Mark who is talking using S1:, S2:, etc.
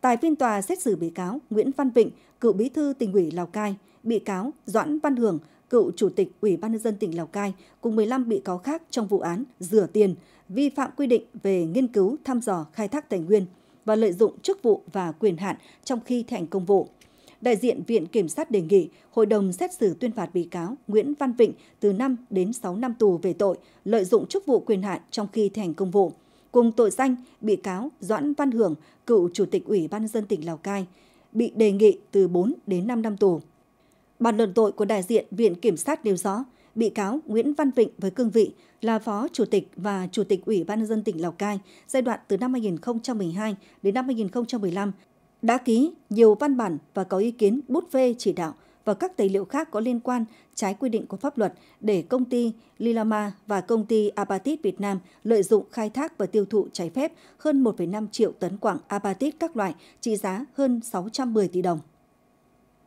S1: Tại phiên tòa xét xử bị cáo Nguyễn Văn Vịnh, cựu bí thư tỉnh ủy Lào Cai, bị cáo Doãn Văn Hưởng, cựu chủ tịch Ủy ban nhân dân tỉnh Lào Cai cùng 15 bị cáo khác trong vụ án rửa tiền, vi phạm quy định về nghiên cứu, thăm dò, khai thác tài nguyên và lợi dụng chức vụ và quyền hạn trong khi thành công vụ. Đại diện Viện Kiểm sát đề nghị hội đồng xét xử tuyên phạt bị cáo Nguyễn Văn Vịnh từ 5 đến 6 năm tù về tội lợi dụng chức vụ quyền hạn trong khi thành công vụ cùng tội danh bị cáo Doãn Văn Hưởng, cựu chủ tịch Ủy ban dân tỉnh Lào Cai, bị đề nghị từ 4 đến 5 năm tù. Bản luận tội của đại diện Viện Kiểm sát nêu rõ, bị cáo Nguyễn Văn Vịnh với cương vị là Phó Chủ tịch và Chủ tịch Ủy ban dân tỉnh Lào Cai giai đoạn từ năm 2012 đến năm 2015 đã ký nhiều văn bản và có ý kiến bút phê chỉ đạo và các tài liệu khác có liên quan trái quy định của pháp luật để công ty Lilama và công ty Apatit Việt Nam lợi dụng khai thác và tiêu thụ trái phép hơn 1,5 triệu tấn quặng apatit các loại trị giá hơn 610 tỷ đồng.